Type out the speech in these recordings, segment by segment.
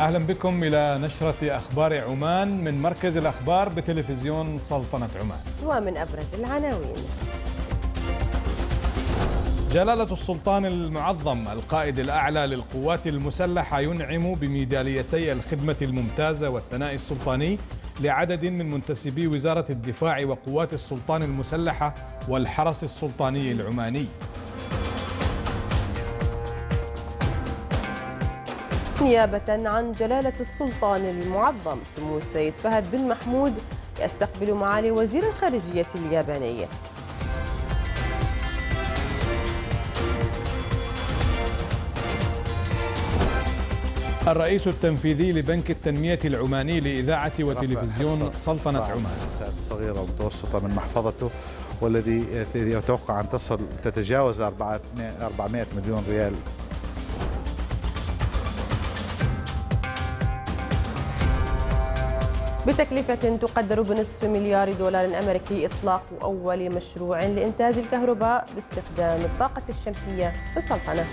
أهلا بكم إلى نشرة أخبار عمان من مركز الأخبار بتلفزيون سلطنة عمان ومن أبرز العناوين جلالة السلطان المعظم القائد الأعلى للقوات المسلحة ينعم بميداليتي الخدمة الممتازة والثناء السلطاني لعدد من منتسبي وزارة الدفاع وقوات السلطان المسلحة والحرس السلطاني العماني نيابة عن جلالة السلطان المعظم سمو السيد فهد بن محمود يستقبل معالي وزير الخارجية الياباني الرئيس التنفيذي لبنك التنمية العماني لإذاعة وتلفزيون سلطنة عمان صغيرة ومتوسطة من محفظته والذي يتوقع أن تصل تتجاوز 400 مليون ريال بتكلفة تقدر بنصف مليار دولار أمريكي إطلاق أول مشروع لإنتاج الكهرباء باستخدام الطاقة الشمسية في السلطنة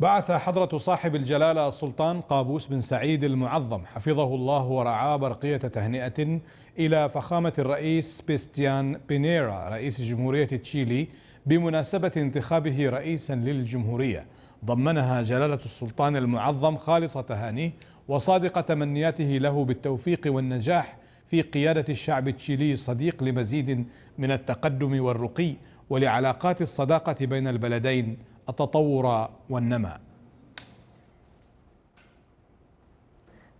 بعث حضرة صاحب الجلالة السلطان قابوس بن سعيد المعظم حفظه الله ورعاه برقية تهنئة إلى فخامة الرئيس بيستيان بينيرا رئيس جمهورية تشيلي بمناسبة انتخابه رئيسا للجمهورية ضمنها جلالة السلطان المعظم خالص تهانيه وصادق تمنياته له بالتوفيق والنجاح في قيادة الشعب التشيلي صديق لمزيد من التقدم والرقي ولعلاقات الصداقة بين البلدين التطور والنماء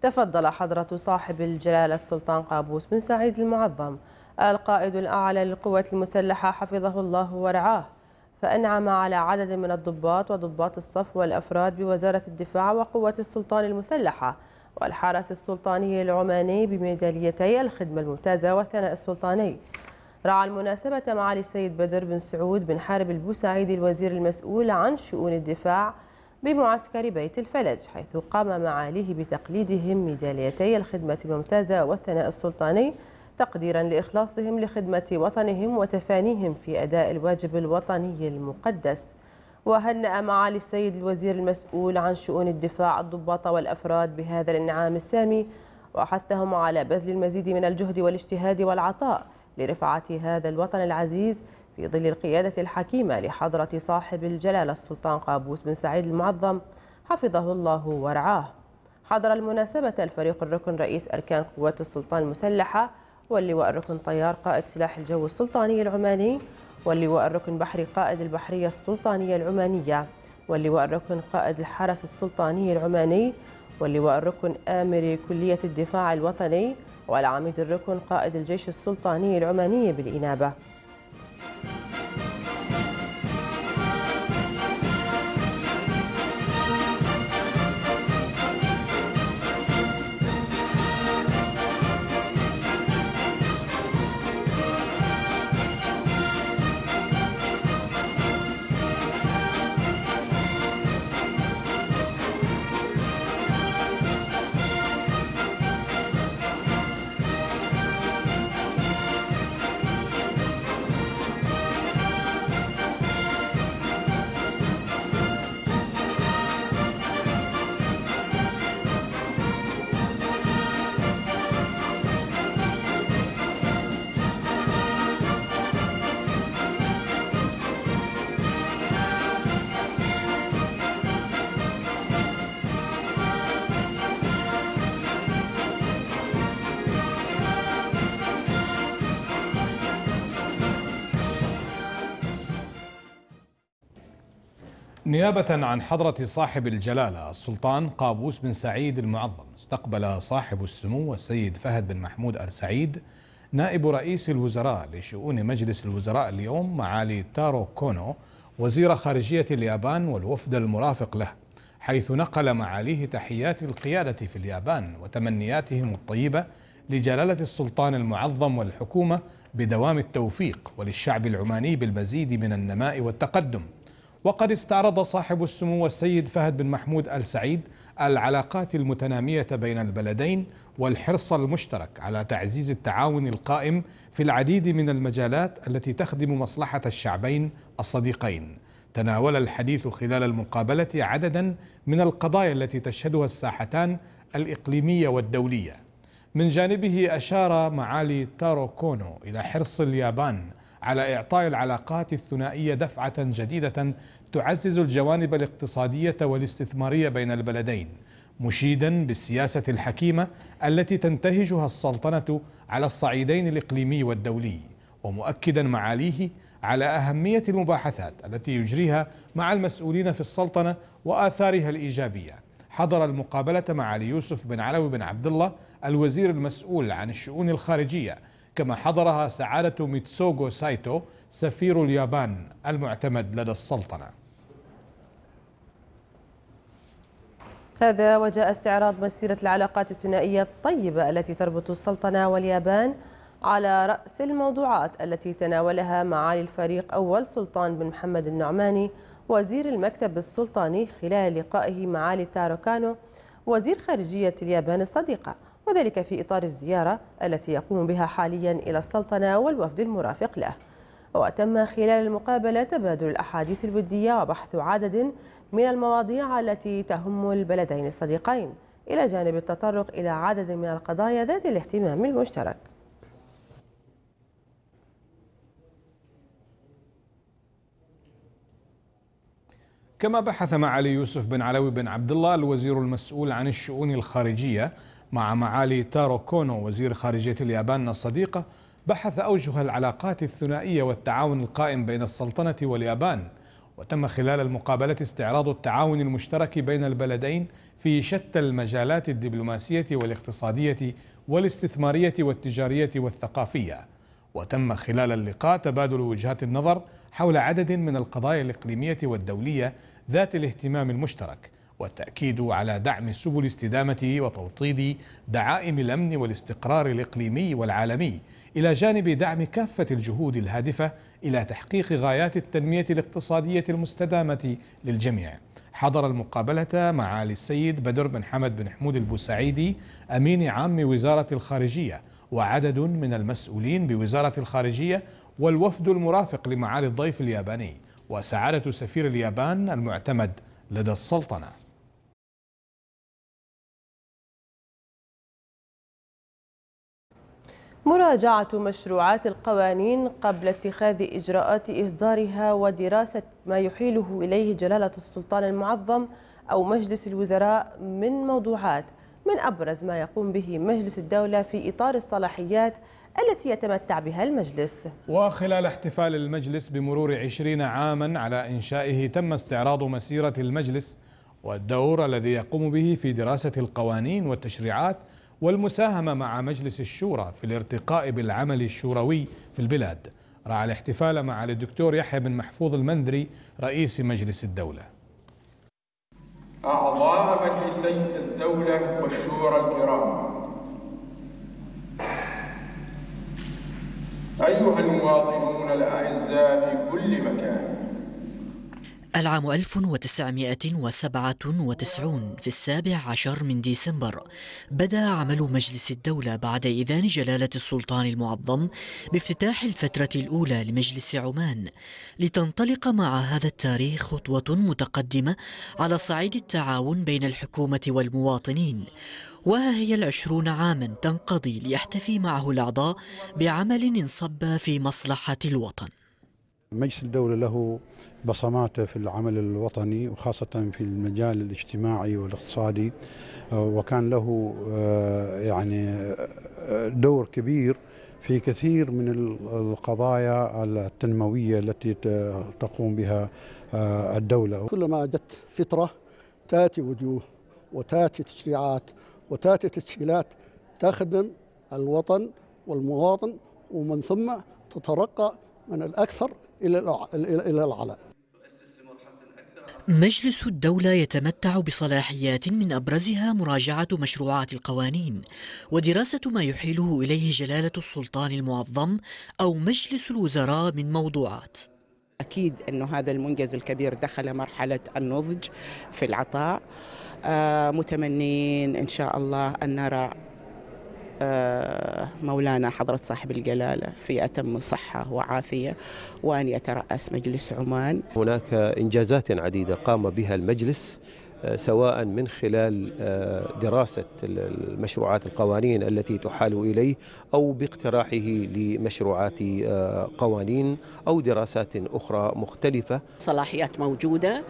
تفضل حضرة صاحب الجلالة السلطان قابوس بن سعيد المعظم القائد الأعلى للقوات المسلحة حفظه الله ورعاه فأنعم على عدد من الضباط وضباط الصف والأفراد بوزارة الدفاع وقوات السلطان المسلحة والحرس السلطاني العماني بميداليتي الخدمة الممتازة والثناء السلطاني رعى المناسبة معالي السيد بدر بن سعود بن حارب البوسعيدي الوزير المسؤول عن شؤون الدفاع بمعسكر بيت الفلج حيث قام معاليه بتقليدهم ميداليتي الخدمة الممتازة والثناء السلطاني تقديرا لإخلاصهم لخدمة وطنهم وتفانيهم في أداء الواجب الوطني المقدس وهنأ معالي السيد الوزير المسؤول عن شؤون الدفاع الضباط والأفراد بهذا الانعام السامي وحثهم على بذل المزيد من الجهد والاجتهاد والعطاء لرفعة هذا الوطن العزيز في ظل القيادة الحكيمة لحضرة صاحب الجلالة السلطان قابوس بن سعيد المعظم حفظه الله ورعاه حضر المناسبة الفريق الركن رئيس أركان قوات السلطان المسلحة واللواء الركن طيار قائد سلاح الجو السلطاني العماني واللواء الركن بحري قائد البحرية السلطانية العمانية واللواء الركن قائد الحرس السلطاني العماني واللواء الركن آمري كلية الدفاع الوطني وعلى عميد الركن قائد الجيش السلطاني العماني بالإنابة نيابة عن حضرة صاحب الجلالة السلطان قابوس بن سعيد المعظم استقبل صاحب السمو السيد فهد بن محمود آل سعيد نائب رئيس الوزراء لشؤون مجلس الوزراء اليوم معالي تارو كونو وزير خارجية اليابان والوفد المرافق له حيث نقل معاليه تحيات القيادة في اليابان وتمنياتهم الطيبة لجلالة السلطان المعظم والحكومة بدوام التوفيق وللشعب العماني بالمزيد من النماء والتقدم وقد استعرض صاحب السمو السيد فهد بن محمود آل سعيد العلاقات المتنامية بين البلدين والحرص المشترك على تعزيز التعاون القائم في العديد من المجالات التي تخدم مصلحة الشعبين الصديقين تناول الحديث خلال المقابلة عددا من القضايا التي تشهدها الساحتان الإقليمية والدولية من جانبه أشار معالي تارو كونو إلى حرص اليابان على إعطاء العلاقات الثنائية دفعة جديدة تعزز الجوانب الاقتصادية والاستثمارية بين البلدين مشيدا بالسياسة الحكيمة التي تنتهجها السلطنة على الصعيدين الإقليمي والدولي ومؤكدا معاليه على أهمية المباحثات التي يجريها مع المسؤولين في السلطنة وآثارها الإيجابية حضر المقابلة مع علي يوسف بن علوي بن عبد الله الوزير المسؤول عن الشؤون الخارجية كما حضرها سعادة ميتسوغو سايتو سفير اليابان المعتمد لدى السلطنة هذا وجاء استعراض مسيرة العلاقات الثنائية الطيبة التي تربط السلطنة واليابان على رأس الموضوعات التي تناولها معالي الفريق أول سلطان بن محمد النعماني وزير المكتب السلطاني خلال لقائه معالي تارو كانو وزير خارجية اليابان الصديقة وذلك في إطار الزيارة التي يقوم بها حاليا إلى السلطنة والوفد المرافق له وتم خلال المقابلة تبادل الأحاديث الودية وبحث عدد من المواضيع التي تهم البلدين الصديقين إلى جانب التطرق إلى عدد من القضايا ذات الاهتمام المشترك كما بحث معالي يوسف بن علوي بن عبد الله الوزير المسؤول عن الشؤون الخارجية مع معالي تارو كونو وزير خارجية اليابان الصديقة بحث أوجه العلاقات الثنائية والتعاون القائم بين السلطنة واليابان وتم خلال المقابلة استعراض التعاون المشترك بين البلدين في شتى المجالات الدبلوماسية والاقتصادية والاستثمارية والتجارية والثقافية وتم خلال اللقاء تبادل وجهات النظر حول عدد من القضايا الإقليمية والدولية ذات الاهتمام المشترك والتأكيد على دعم سبل استدامة وتوطيد دعائم الأمن والاستقرار الإقليمي والعالمي إلى جانب دعم كافة الجهود الهادفة إلى تحقيق غايات التنمية الاقتصادية المستدامة للجميع حضر المقابلة مع السيد بدر بن حمد بن حمود البوسعيدي أمين عام وزارة الخارجية وعدد من المسؤولين بوزارة الخارجية والوفد المرافق لمعالي الضيف الياباني وسعادة سفير اليابان المعتمد لدى السلطنة مراجعة مشروعات القوانين قبل اتخاذ إجراءات إصدارها ودراسة ما يحيله إليه جلالة السلطان المعظم أو مجلس الوزراء من موضوعات من أبرز ما يقوم به مجلس الدولة في إطار الصلاحيات التي يتمتع بها المجلس وخلال احتفال المجلس بمرور عشرين عاما على إنشائه تم استعراض مسيرة المجلس والدور الذي يقوم به في دراسة القوانين والتشريعات والمساهمة مع مجلس الشورى في الارتقاء بالعمل الشوروي في البلاد رعى الاحتفال مع الدكتور يحيى بن محفوظ المنذري رئيس مجلس الدولة أعضاء مجلس الدولة والشورى الكرام أيها المواطنون الأعزاء في كل مكان العام 1997 في السابع عشر من ديسمبر بدا عمل مجلس الدولة بعد إذان جلالة السلطان المعظم بافتتاح الفترة الأولى لمجلس عمان لتنطلق مع هذا التاريخ خطوة متقدمة على صعيد التعاون بين الحكومة والمواطنين وها هي العشرون عاما تنقضي ليحتفي معه الأعضاء بعمل انصب في مصلحة الوطن مجلس الدولة له بصماته في العمل الوطني وخاصة في المجال الاجتماعي والاقتصادي آه، وكان له آه، يعني آه، دور كبير في كثير من القضايا التنموية التي تقوم بها الدولة كلما جت فترة تأتي وجوه وتأتي تشريعات وتأتي تسهيلات تخدم الوطن والمواطن ومن ثم تترقى من الأكثر إلى إلى العلاء مجلس الدولة يتمتع بصلاحيات من أبرزها مراجعة مشروعات القوانين ودراسة ما يحيله إليه جلالة السلطان المعظم أو مجلس الوزراء من موضوعات أكيد أن هذا المنجز الكبير دخل مرحلة النضج في العطاء آه، متمنين إن شاء الله أن نرى آه، مولانا حضرة صاحب الجلالة في أتم صحة وعافية وأن يترأس مجلس عمان هناك إنجازات عديدة قام بها المجلس آه، سواء من خلال آه، دراسة المشروعات القوانين التي تحال إليه أو باقتراحه لمشروعات آه، قوانين أو دراسات أخرى مختلفة صلاحيات موجودة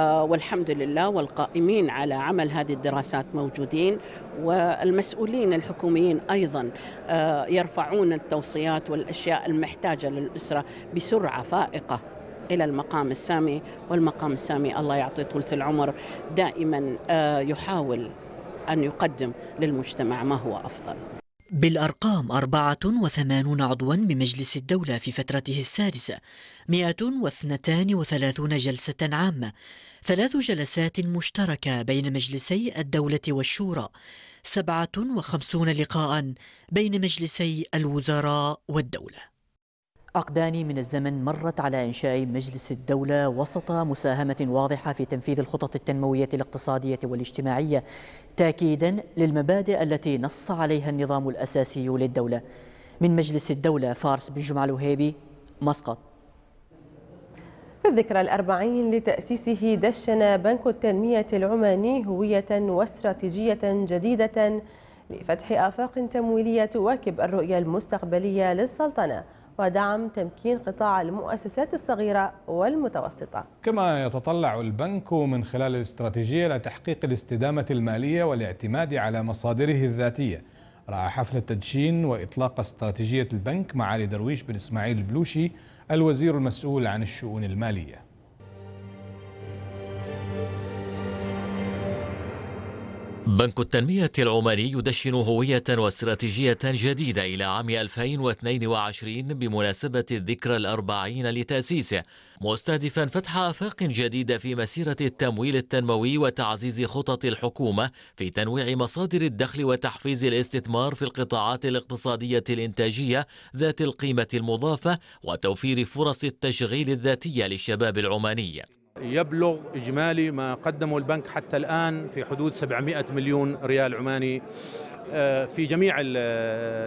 والحمد لله والقائمين على عمل هذه الدراسات موجودين والمسؤولين الحكوميين أيضا يرفعون التوصيات والأشياء المحتاجة للأسرة بسرعة فائقة إلى المقام السامي والمقام السامي الله يعطيه طولة العمر دائما آه، يحاول أن يقدم للمجتمع ما هو أفضل بالأرقام 84 عضوا بمجلس الدولة في فترته السادسة 132 جلسة عامة ثلاث جلسات مشتركة بين مجلسي الدولة والشورى 57 لقاء بين مجلسي الوزراء والدولة عقدان من الزمن مرت على إنشاء مجلس الدولة وسط مساهمة واضحة في تنفيذ الخطط التنموية الاقتصادية والاجتماعية تأكيدا للمبادئ التي نص عليها النظام الأساسي للدولة من مجلس الدولة فارس بن جمع الوهيبي مسقط في الذكرى الأربعين لتأسيسه دشن بنك التنمية العماني هوية واستراتيجية جديدة لفتح آفاق تمويلية تواكب الرؤية المستقبلية للسلطنة ودعم تمكين قطاع المؤسسات الصغيرة والمتوسطة كما يتطلع البنك من خلال الاستراتيجية لتحقيق الاستدامة المالية والاعتماد على مصادره الذاتية رأى حفل التدشين وإطلاق استراتيجية البنك معالي درويش بن إسماعيل البلوشي الوزير المسؤول عن الشؤون المالية بنك التنمية العماني يدشن هوية واستراتيجية جديدة إلى عام 2022 بمناسبة الذكرى الأربعين لتأسيسه مستهدفا فتح آفاق جديدة في مسيرة التمويل التنموي وتعزيز خطط الحكومة في تنويع مصادر الدخل وتحفيز الاستثمار في القطاعات الاقتصادية الإنتاجية ذات القيمة المضافة وتوفير فرص التشغيل الذاتية للشباب العماني يبلغ إجمالي ما قدمه البنك حتى الآن في حدود 700 مليون ريال عماني آه، في جميع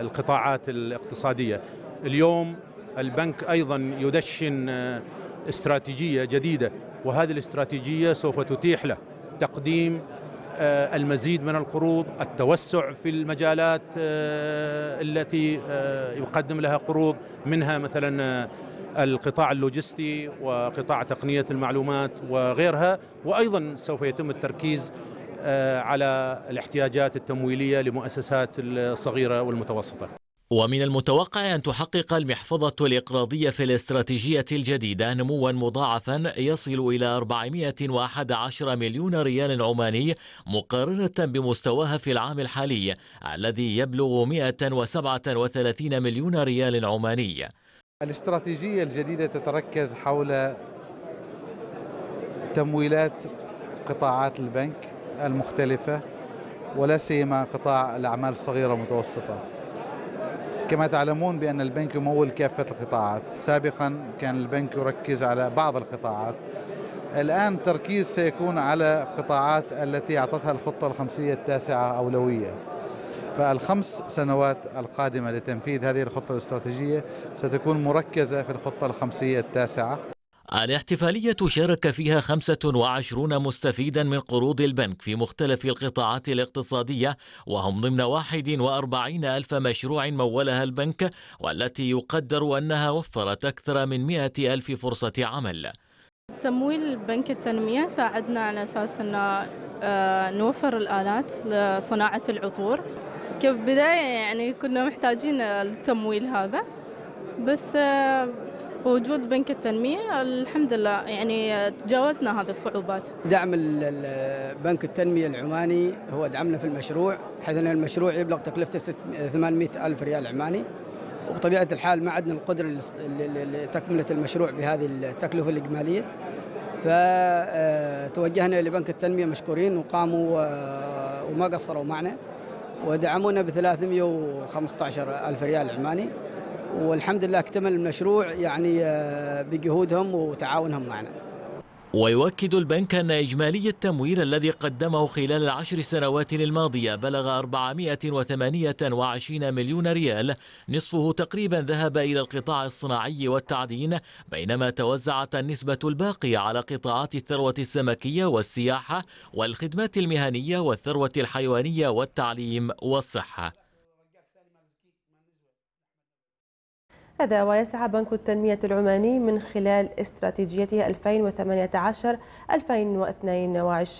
القطاعات الاقتصادية اليوم البنك أيضا يدشن آه، استراتيجية جديدة وهذه الاستراتيجية سوف تتيح له تقديم آه، المزيد من القروض التوسع في المجالات التي يقدم لها قروض منها مثلا القطاع اللوجستي وقطاع تقنية المعلومات وغيرها وأيضا سوف يتم التركيز آه، على الاحتياجات التمويلية لمؤسسات الصغيرة والمتوسطة ومن المتوقع أن تحقق المحفظة الإقراضية في الاستراتيجية الجديدة نموا مضاعفا يصل إلى 411 مليون ريال عماني مقارنة بمستواها في العام الحالي الذي يبلغ 137 مليون ريال عماني الاستراتيجية الجديدة تتركز حول تمويلات قطاعات البنك المختلفة ولا سيما قطاع الأعمال الصغيرة المتوسطة كما تعلمون بأن البنك يمول كافة القطاعات سابقا كان البنك يركز على بعض القطاعات الآن تركيز سيكون على قطاعات التي أعطتها الخطة الخمسية التاسعة أولوية فالخمس سنوات القادمة لتنفيذ هذه الخطة الاستراتيجية ستكون مركزة في الخطة الخمسية التاسعة الاحتفالية شارك فيها 25 مستفيدا من قروض البنك في مختلف القطاعات الاقتصادية وهم ضمن 41 ألف مشروع مولها البنك والتي يقدر أنها وفرت أكثر من 100 ألف فرصة عمل تمويل بنك التنمية ساعدنا على أساس أن آه، نوفر الآلات لصناعة العطور كبداية يعني كنا محتاجين التمويل هذا بس بوجود آه، بنك التنمية الحمد لله يعني تجاوزنا هذه الصعوبات دعم بنك التنمية العماني هو دعمنا في المشروع حيث أن المشروع يبلغ تكلفته 800 ألف ريال عماني وبطبيعة الحال ما عندنا القدرة لتكملة المشروع بهذه التكلفة الإجمالية فتوجهنا آه، لبنك التنمية مشكورين وقاموا آه، وما قصروا معنا ودعمونا ب 315 ألف ريال عماني والحمد لله اكتمل المشروع يعني آه، بجهودهم وتعاونهم معنا ويؤكد البنك أن إجمالي التمويل الذي قدمه خلال العشر سنوات الماضية بلغ 428 مليون ريال نصفه تقريبا ذهب إلى القطاع الصناعي والتعدين بينما توزعت النسبة الباقية على قطاعات الثروة السمكية والسياحة والخدمات المهنية والثروة الحيوانية والتعليم والصحة هذا ويسعى بنك التنمية العماني من خلال استراتيجيته 2018-2022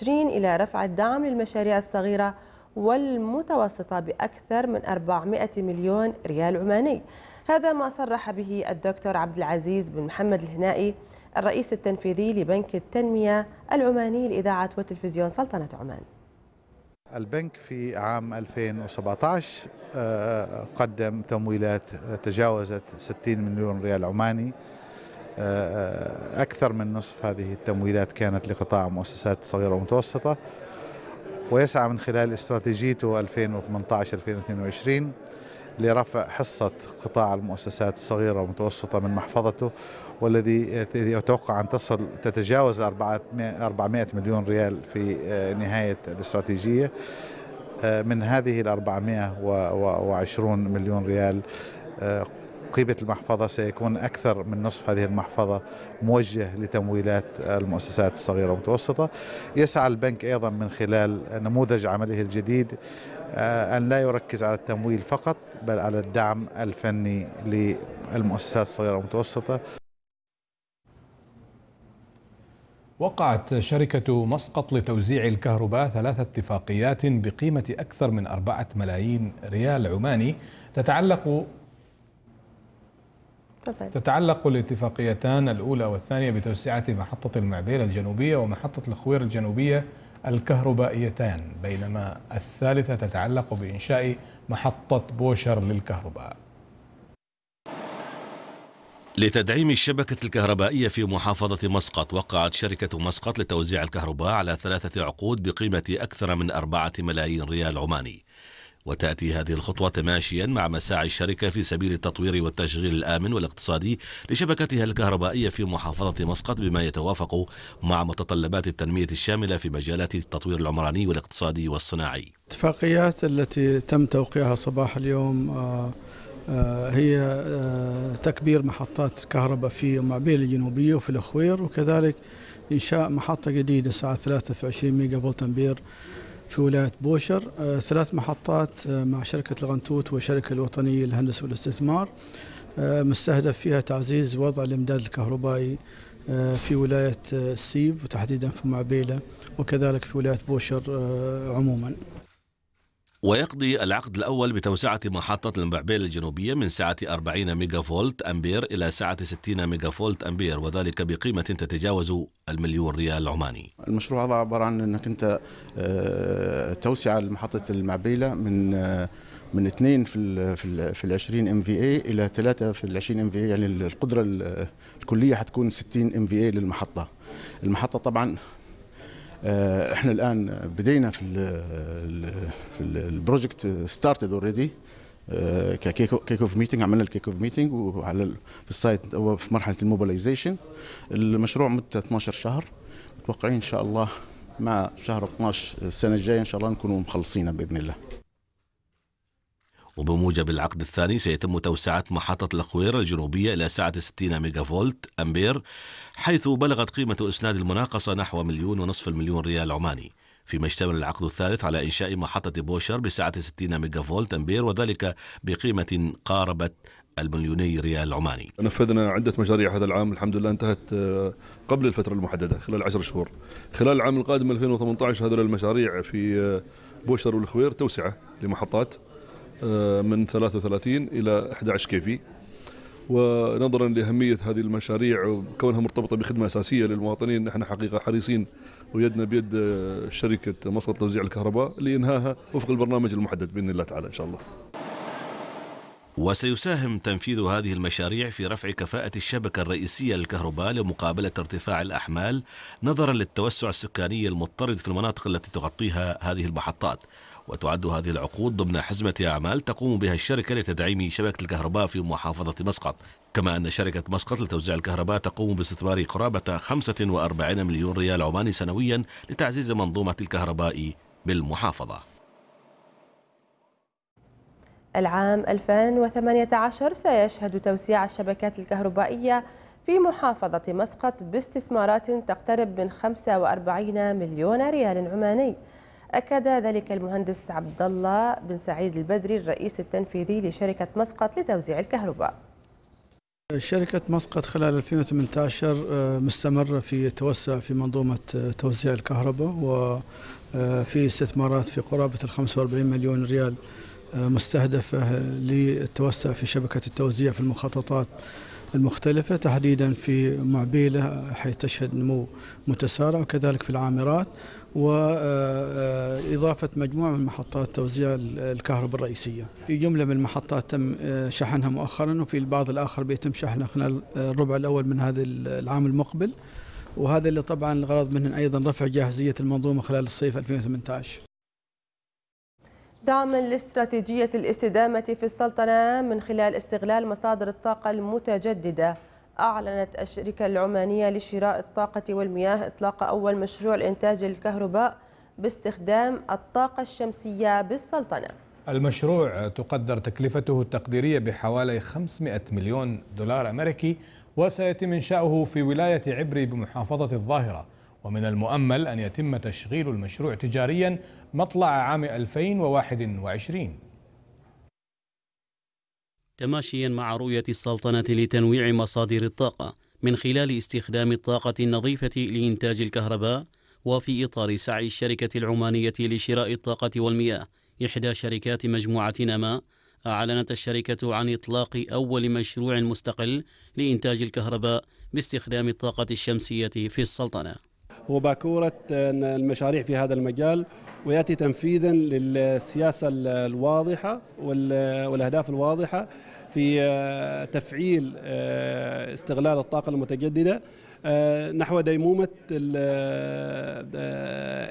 إلى رفع الدعم للمشاريع الصغيرة والمتوسطة بأكثر من 400 مليون ريال عماني هذا ما صرح به الدكتور عبد العزيز بن محمد الهنائي الرئيس التنفيذي لبنك التنمية العماني لإذاعة وتلفزيون سلطنة عمان البنك في عام 2017 آه، قدم تمويلات آه، تجاوزت 60 مليون ريال عماني آه، أكثر من نصف هذه التمويلات كانت لقطاع مؤسسات صغيرة ومتوسطة ويسعى من خلال استراتيجيته 2018-2022 لرفع حصة قطاع المؤسسات الصغيرة والمتوسطة من محفظته والذي يتوقع أن تصل تتجاوز 400 مليون ريال في آه، نهاية الاستراتيجية آه، من هذه ال 420 مليون ريال آه، قيمة المحفظة سيكون أكثر من نصف هذه المحفظة موجه لتمويلات المؤسسات الصغيرة والمتوسطة يسعى البنك أيضا من خلال نموذج عمله الجديد أن لا يركز على التمويل فقط بل على الدعم الفني للمؤسسات الصغيرة والمتوسطة وقعت شركة مسقط لتوزيع الكهرباء ثلاث اتفاقيات بقيمة أكثر من أربعة ملايين ريال عماني تتعلق تتعلق الاتفاقيتان الأولى والثانية بتوسعة محطة المعبيل الجنوبية ومحطة الخوير الجنوبية الكهربائيتان بينما الثالثة تتعلق بإنشاء محطة بوشر للكهرباء لتدعيم الشبكة الكهربائية في محافظة مسقط وقعت شركة مسقط لتوزيع الكهرباء على ثلاثة عقود بقيمة أكثر من أربعة ملايين ريال عماني وتأتي هذه الخطوة تماشيا مع مساعي الشركة في سبيل التطوير والتشغيل الآمن والاقتصادي لشبكتها الكهربائية في محافظة مسقط بما يتوافق مع متطلبات التنمية الشاملة في مجالات التطوير العمراني والاقتصادي والصناعي اتفاقيات التي تم توقيعها صباح اليوم آه آه، هي آه، تكبير محطات كهرباء في معبيل الجنوبية وفي الأخوير وكذلك إنشاء محطة جديدة الساعة 3 في 20 ميجا فولت أمبير في ولاية بوشر آه، ثلاث محطات مع شركة الغنتوت والشركة الوطنية للهندسة والاستثمار مستهدف فيها تعزيز وضع الإمداد الكهربائي في ولاية السيب وتحديدا في معبيلة وكذلك في ولاية بوشر عموماً ويقضي العقد الأول بتوسعة محطة المبعبيل الجنوبية من سعة 40 ميجا فولت أمبير إلى سعة 60 ميجا فولت أمبير وذلك بقيمة تتجاوز المليون ريال عماني المشروع هذا عبارة عن أنك أنت آه، توسعة لمحطة المعبيلة من آه، من 2 في الـ في ال في ال 20 ام في اي الى 3 في ال 20 ام في اي يعني القدره الكليه حتكون 60 ام في اي للمحطه المحطه طبعا آه، احنا الان بدينا في الـ في البروجكت ستارتد اوريدي كيك اوف ميتنج عملنا الكيك اوف ميتنج وعلى في السايت في مرحله الموبلايزيشن المشروع مدته 12 شهر متوقعين ان شاء الله مع شهر 12 السنه الجايه ان شاء الله نكونوا مخلصينه باذن الله وبموجب العقد الثاني سيتم توسعة محطة الخويرة الجنوبية إلى سعة 60 ميجا فولت أمبير حيث بلغت قيمة إسناد المناقصة نحو مليون ونصف المليون ريال عماني فيما اشتمل العقد الثالث على إنشاء محطة بوشر بسعة 60 ميجا فولت أمبير وذلك بقيمة قاربت المليوني ريال عماني نفذنا عدة مشاريع هذا العام الحمد لله انتهت آه، قبل الفترة المحددة خلال عشر شهور خلال العام القادم 2018 هذول المشاريع في آه، بوشر والخوير توسعة لمحطات آه، من 33 إلى 11 كيفي ونظرا لأهمية هذه المشاريع وكونها مرتبطة بخدمة أساسية للمواطنين نحن حقيقة حريصين ويدنا بيد آه، شركة مسقط توزيع الكهرباء لإنهاها وفق البرنامج المحدد بإذن الله تعالى إن شاء الله وسيساهم تنفيذ هذه المشاريع في رفع كفاءة الشبكة الرئيسية للكهرباء لمقابلة ارتفاع الأحمال نظرا للتوسع السكاني المضطرد في المناطق التي تغطيها هذه المحطات وتعد هذه العقود ضمن حزمة أعمال تقوم بها الشركة لتدعيم شبكة الكهرباء في محافظة مسقط كما أن شركة مسقط لتوزيع الكهرباء تقوم باستثمار قرابة 45 مليون ريال عماني سنويا لتعزيز منظومة الكهرباء بالمحافظة العام 2018 سيشهد توسيع الشبكات الكهربائية في محافظة مسقط باستثمارات تقترب من 45 مليون ريال عماني أكد ذلك المهندس عبد الله بن سعيد البدري الرئيس التنفيذي لشركة مسقط لتوزيع الكهرباء شركة مسقط خلال 2018 آه، مستمرة في توسع في منظومة آه، توزيع الكهرباء وفي آه، استثمارات في قرابة ال 45 مليون ريال مستهدفة للتوسع في شبكة التوزيع في المخططات المختلفة تحديدا في معبيلة حيث تشهد نمو متسارع وكذلك في العامرات وإضافة مجموعة من محطات توزيع الكهرباء الرئيسية جملة من المحطات تم آه، شحنها مؤخرا وفي البعض الآخر بيتم شحنها خلال الربع الأول من هذا العام المقبل وهذا اللي طبعا الغرض منه أيضا رفع جاهزية المنظومة خلال الصيف 2018 دعم لاستراتيجية الاستدامة في السلطنة من خلال استغلال مصادر الطاقة المتجددة أعلنت الشركة العمانية لشراء الطاقة والمياه إطلاق أول مشروع لإنتاج الكهرباء باستخدام الطاقة الشمسية بالسلطنة المشروع تقدر تكلفته التقديرية بحوالي 500 مليون دولار أمريكي وسيتم إنشاؤه في ولاية عبري بمحافظة الظاهرة ومن المؤمل أن يتم تشغيل المشروع تجاريا مطلع عام 2021 تماشيا مع رؤية السلطنة لتنويع مصادر الطاقة من خلال استخدام الطاقة النظيفة لإنتاج الكهرباء وفي إطار سعي الشركة العمانية لشراء الطاقة والمياه إحدى شركات مجموعة نما أعلنت الشركة عن إطلاق أول مشروع مستقل لإنتاج الكهرباء باستخدام الطاقة الشمسية في السلطنة هو باكورة المشاريع في هذا المجال ويأتي تنفيذا للسياسة الواضحة والأهداف الواضحة في آه، تفعيل آه، استغلال الطاقة المتجددة آه، نحو ديمومة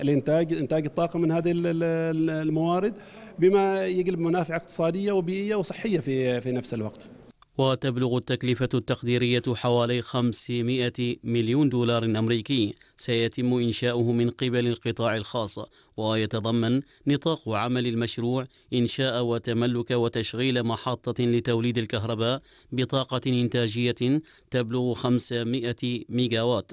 الإنتاج إنتاج الطاقة من هذه الموارد بما يجلب منافع اقتصادية وبيئية وصحية في في نفس الوقت وتبلغ التكلفة التقديرية حوالي 500 مليون دولار أمريكي سيتم إنشاؤه من قبل القطاع الخاص ويتضمن نطاق عمل المشروع إنشاء وتملك وتشغيل محطة لتوليد الكهرباء بطاقة إنتاجية تبلغ 500 ميجاوات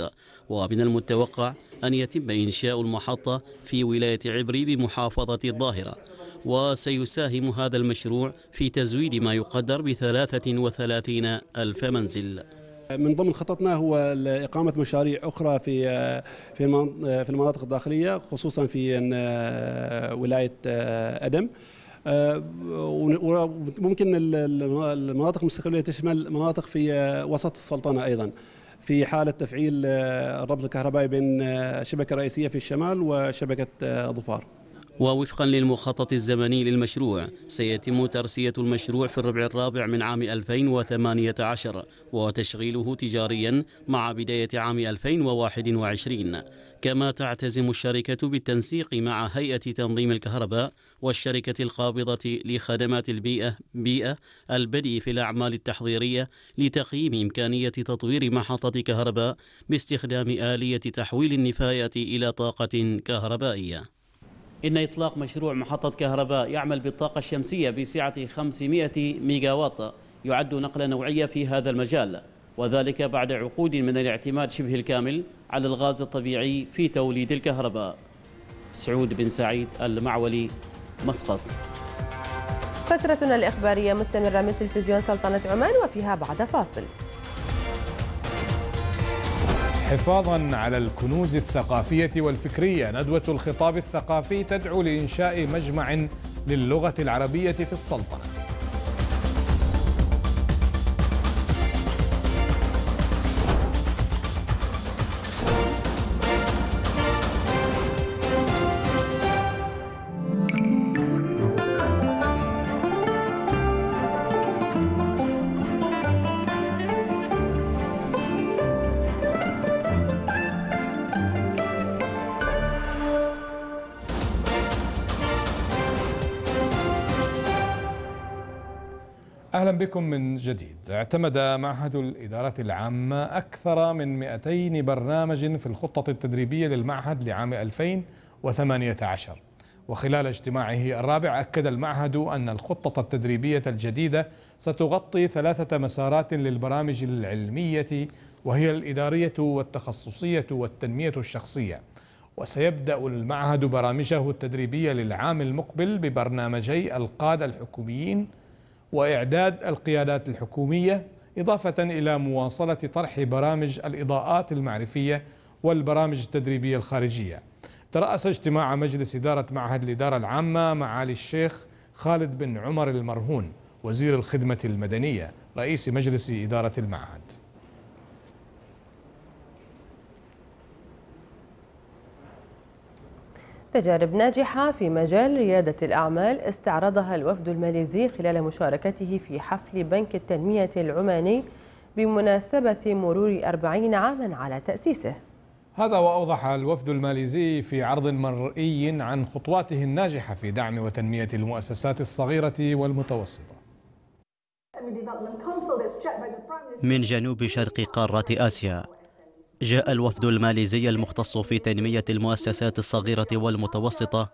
ومن المتوقع أن يتم إنشاء المحطة في ولاية عبري بمحافظة الظاهرة وسيساهم هذا المشروع في تزويد ما يقدر ب 33 ألف منزل من ضمن خططنا هو إقامة مشاريع أخرى في في في المناطق الداخلية خصوصا في آه، ولاية آه، أدم آه، وممكن المناطق المستقبلية تشمل مناطق في وسط السلطنة أيضا في حالة تفعيل الربط الكهربائي بين شبكة رئيسية في الشمال وشبكة ظفار ووفقا للمخطط الزمني للمشروع سيتم ترسية المشروع في الربع الرابع من عام 2018 وتشغيله تجاريا مع بداية عام 2021 كما تعتزم الشركة بالتنسيق مع هيئة تنظيم الكهرباء والشركة القابضة لخدمات البيئة بيئة البدء في الأعمال التحضيرية لتقييم إمكانية تطوير محطة كهرباء باستخدام آلية تحويل النفايات إلى طاقة كهربائية إن إطلاق مشروع محطة كهرباء يعمل بالطاقة الشمسية بسعة 500 ميجاواط يعد نقلة نوعية في هذا المجال وذلك بعد عقود من الاعتماد شبه الكامل على الغاز الطبيعي في توليد الكهرباء سعود بن سعيد المعولي مسقط فترتنا الإخبارية مستمرة من تلفزيون سلطنة عمان وفيها بعد فاصل حفاظا على الكنوز الثقافية والفكرية ندوة الخطاب الثقافي تدعو لإنشاء مجمع للغة العربية في السلطنة بكم من جديد اعتمد معهد الإدارة العامة أكثر من 200 برنامج في الخطة التدريبية للمعهد لعام 2018 وخلال اجتماعه الرابع أكد المعهد أن الخطة التدريبية الجديدة ستغطي ثلاثة مسارات للبرامج العلمية وهي الإدارية والتخصصية والتنمية الشخصية وسيبدأ المعهد برامجه التدريبية للعام المقبل ببرنامجي القادة الحكوميين وإعداد القيادات الحكومية إضافة إلى مواصلة طرح برامج الإضاءات المعرفية والبرامج التدريبية الخارجية ترأس اجتماع مجلس إدارة معهد الإدارة العامة معالي الشيخ خالد بن عمر المرهون وزير الخدمة المدنية رئيس مجلس إدارة المعهد تجارب ناجحة في مجال ريادة الأعمال استعرضها الوفد الماليزي خلال مشاركته في حفل بنك التنمية العماني بمناسبة مرور 40 عاما على تأسيسه هذا وأوضح الوفد الماليزي في عرض مرئي عن خطواته الناجحة في دعم وتنمية المؤسسات الصغيرة والمتوسطة من جنوب شرق قارة آسيا جاء الوفد الماليزي المختص في تنمية المؤسسات الصغيرة والمتوسطة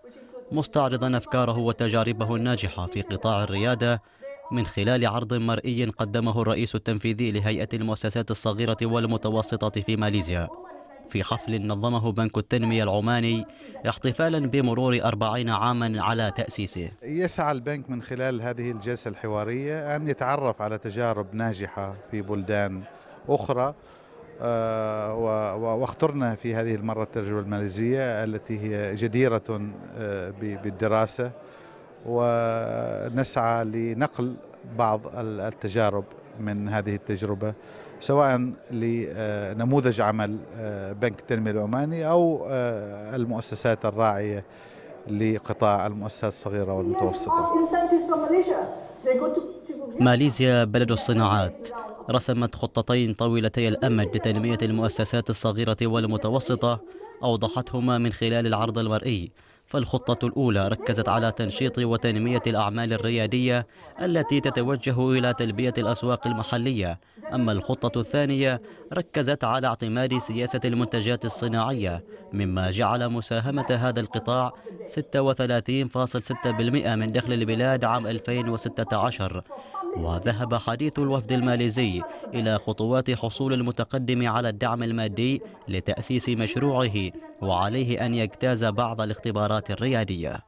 مستعرضا أفكاره وتجاربه الناجحة في قطاع الريادة من خلال عرض مرئي قدمه الرئيس التنفيذي لهيئة المؤسسات الصغيرة والمتوسطة في ماليزيا في حفل نظمه بنك التنمية العماني احتفالا بمرور أربعين عاما على تأسيسه يسعى البنك من خلال هذه الجلسة الحوارية أن يتعرف على تجارب ناجحة في بلدان أخرى واخترنا في هذه المرة التجربة الماليزية التي هي جديرة بالدراسة ونسعى لنقل بعض التجارب من هذه التجربة سواء لنموذج عمل بنك التنمية العماني أو المؤسسات الراعية لقطاع المؤسسات الصغيرة والمتوسطة ماليزيا بلد الصناعات رسمت خطتين طويلتي الأمد لتنمية المؤسسات الصغيرة والمتوسطة أوضحتهما من خلال العرض المرئي فالخطة الأولى ركزت على تنشيط وتنمية الأعمال الريادية التي تتوجه إلى تلبية الأسواق المحلية أما الخطة الثانية ركزت على اعتماد سياسة المنتجات الصناعية مما جعل مساهمة هذا القطاع 36.6% من دخل البلاد عام 2016 وذهب حديث الوفد الماليزي إلى خطوات حصول المتقدم على الدعم المادي لتأسيس مشروعه وعليه أن يجتاز بعض الاختبارات الريادية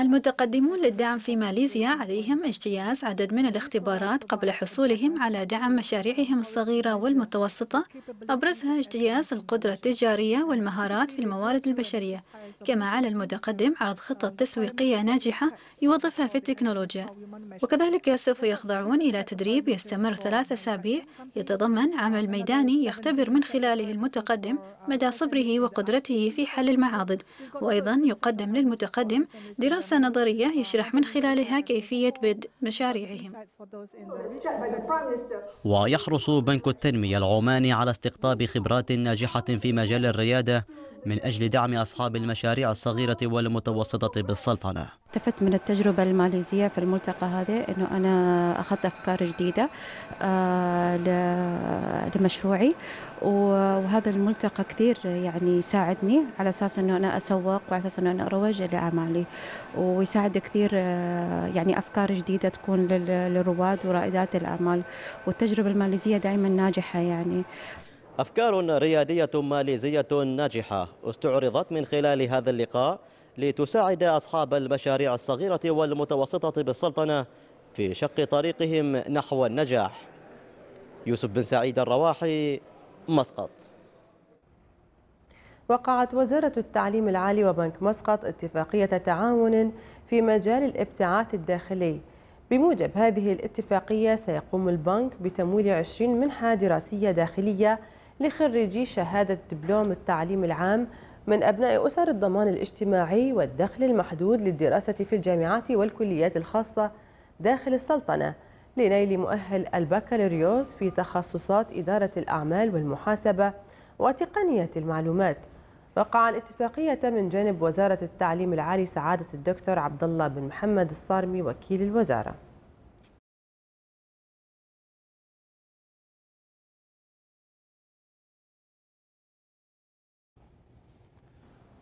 المتقدمون للدعم في ماليزيا عليهم اجتياز عدد من الاختبارات قبل قبل حصولهم على دعم مشاريعهم الصغيرة والمتوسطة أبرزها اجتياز القدرة التجارية والمهارات في الموارد البشرية كما على المتقدم عرض خطط تسويقية ناجحة يوظفها في التكنولوجيا وكذلك سوف يخضعون إلى تدريب يستمر ثلاثة أسابيع يتضمن عمل ميداني يختبر من خلاله المتقدم مدى صبره وقدرته في حل المعاضد وأيضا يقدم للمتقدم دراسة نظرية يشرح من خلالها كيفية بدء مشاريعهم ويحرص بنك التنمية العماني على استقطاب خبرات ناجحة في مجال الريادة من أجل دعم أصحاب المشاريع الصغيرة والمتوسطة بالسلطنة تفت من التجربة الماليزية في الملتقى هذا أنه أنا أخذت أفكار جديدة آه، لمشروعي وهذا الملتقى كثير يعني ساعدني على أساس أنه أنا أسوق وعلى أساس أنه أنا أروج لأعمالي ويساعد كثير آه، يعني أفكار جديدة تكون للرواد ورائدات الأعمال والتجربة الماليزية دائما ناجحة يعني أفكار ريادية ماليزية ناجحة استعرضت من خلال هذا اللقاء لتساعد أصحاب المشاريع الصغيرة والمتوسطة بالسلطنة في شق طريقهم نحو النجاح يوسف بن سعيد الرواحي مسقط وقعت وزارة التعليم العالي وبنك مسقط اتفاقية تعاون في مجال الابتعاث الداخلي بموجب هذه الاتفاقية سيقوم البنك بتمويل 20 منحة دراسية داخلية لخريجي شهادة دبلوم التعليم العام من أبناء أسر الضمان الاجتماعي والدخل المحدود للدراسة في الجامعات والكليات الخاصة داخل السلطنة لنيل مؤهل البكالوريوس في تخصصات إدارة الأعمال والمحاسبة وتقنية المعلومات وقع الاتفاقية من جانب وزارة التعليم العالي سعادة الدكتور عبد الله بن محمد الصارمي وكيل الوزارة